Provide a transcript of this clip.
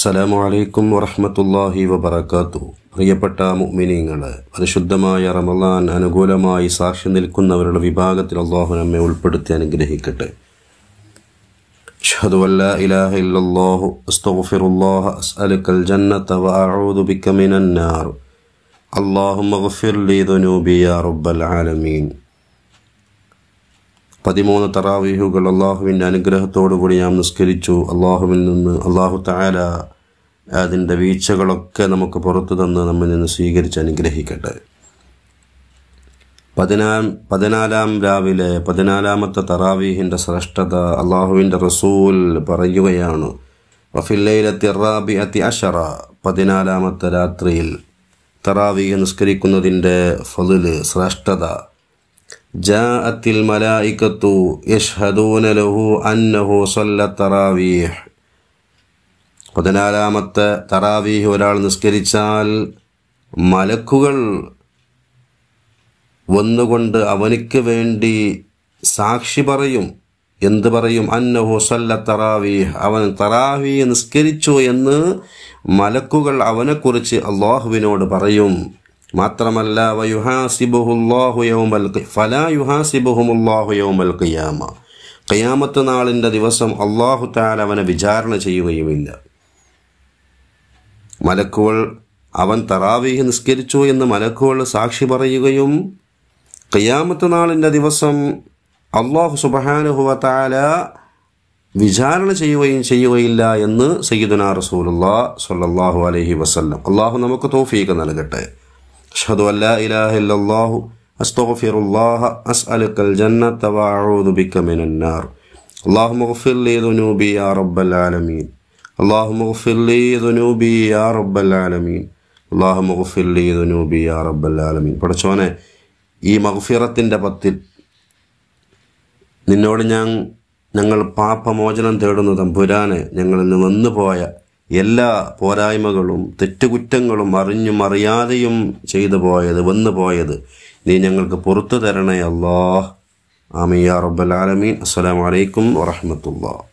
അസ്സലാമു അലൈക്കും വറഹമത്തല്ലാഹി വബർക്കാത്തു പ്രിയപ്പെട്ട മുഅ്മിനീങ്ങൾ പരിശുദ്ധമായ റമലാൻ അനുകൂലമായി സാക്ഷി നിൽക്കുന്നവരുടെ വിഭാഗത്തിൽ അള്ളാഹു നമ്മെ ഉൾപ്പെടുത്തി അനുഗ്രഹിക്കട്ടെ അഷ്ഹദു അല്ലാ ഇലാഹ ഇല്ലല്ലാഹു അസ്തഗ്ഫിറുല്ലാഹ അസ്അലുക്കൽ ജന്നത വഅഊദു ബിക മിനന്നാർ അല്ലാഹുമ്മ ഗ്ഫിർ ലീ ദുനൂബി യാ റബ്ബൽ ആലമീൻ പതിമൂന്ന് തറാവീഹുകൾ അള്ളാഹുവിൻ്റെ അനുഗ്രഹത്തോടുകൂടി നാം നിസ്കരിച്ചു അള്ളാഹുവിൽ നിന്ന് അള്ളാഹു താര അതിൻ്റെ വീഴ്ചകളൊക്കെ നമുക്ക് പുറത്തു തന്ന് നമ്മിൽ നിന്ന് സ്വീകരിച്ച് അനുഗ്രഹിക്കട്ടെ പതിനാം പതിനാലാം രാവിലെ പതിനാലാമത്തെ തറാവീഹിൻ്റെ ശ്രേഷ്ഠത അള്ളാഹുവിൻ്റെ റസൂൽ പറയുകയാണ് വഫില്ലയിലെത്തി റാബി അത്തി അഷറ പതിനാലാമത്തെ രാത്രിയിൽ തറാവീഹ് നിസ്കരിക്കുന്നതിൻ്റെ ഫതില് ശ്രേഷ്ഠത جاءت الملائكة يشهدون له أنه പതിനാലാമത്തെ തറാവീഹ് ഒരാൾ നിസ്കരിച്ചാൽ മലക്കുകൾ വന്നുകൊണ്ട് അവനിക്ക് വേണ്ടി സാക്ഷി പറയും എന്ത് പറയും അന്നഹു സല്ല തറാവീഹ് അവൻ തറാവീഹ് നിസ്കരിച്ചു എന്ന് മലക്കുകൾ അവനെക്കുറിച്ച് അള്ളാഹുവിനോട് പറയും മാത്രമല്ല യുഹാസിബുഹുല്ലാഹുയോമൽ ഖിയാമ നാളിൻ്റെ ദിവസം അള്ളാഹു താൽ അവനെ വിചാരണ ചെയ്യുകയുമില്ല മലക്കുകൾ അവൻ തറാവീഹ് നിസ്കരിച്ചു എന്ന് മലക്കുകൾ സാക്ഷി പറയുകയും ഖിയാമത്ത് നാളിൻ്റെ ദിവസം അള്ളാഹു സുബഹാനുഹുവ താല വിചാരണ ചെയ്യുകയും ചെയ്യുകയില്ല എന്ന് സയ്യിദുന റസൂലുള്ള സല്ലാഹു അലഹി വസ്ല്ലം അള്ളാഹു നമുക്ക് തോഫീക്ക് നൽകട്ടെ അഷ്ഹദു അല്ല ഇലാഹ ഇല്ലല്ലാഹു അസ്തഗ്ഫിറുല്ലാഹ അസ്അലുക്കൽ ജന്നത്ത വഅഊദു ബിക മിനന്നാർ അല്ലാഹുമ്മ ഗ്ഫിർ ലി ദുനൂബി യാ റബ്ബൽ ആലമീൻ അല്ലാഹുമ്മ ഗ്ഫിർ ലി ദുനൂബി യാ റബ്ബൽ ആലമീൻ അല്ലാഹുമ്മ ഗ്ഫിർ ലി ദുനൂബി യാ റബ്ബൽ ആലമീൻ പടച്ചോനെ ഈ മഗ്ഫിറത്തിൻ്റെ പത്തിൽ നിന്നോട് ഞാൻ ഞങ്ങൾ പാപമോചനം തേടുന്ന തമ്പുരാനെ ഞങ്ങളിൽ നിന്ന് വന്നു പോയ എല്ലാ പോരായ്മകളും തെറ്റുകുറ്റങ്ങളും അറിഞ്ഞും അറിയാതെയും ചെയ്തു പോയത് വന്നു പോയത് നീ ഞങ്ങൾക്ക് പുറത്തു തരണേ അള്ളാഹ് ആമിയ റബ്ബൽ ആലമീൻ അസ്സലാമലൈക്കും വറഹമത്തുള്ള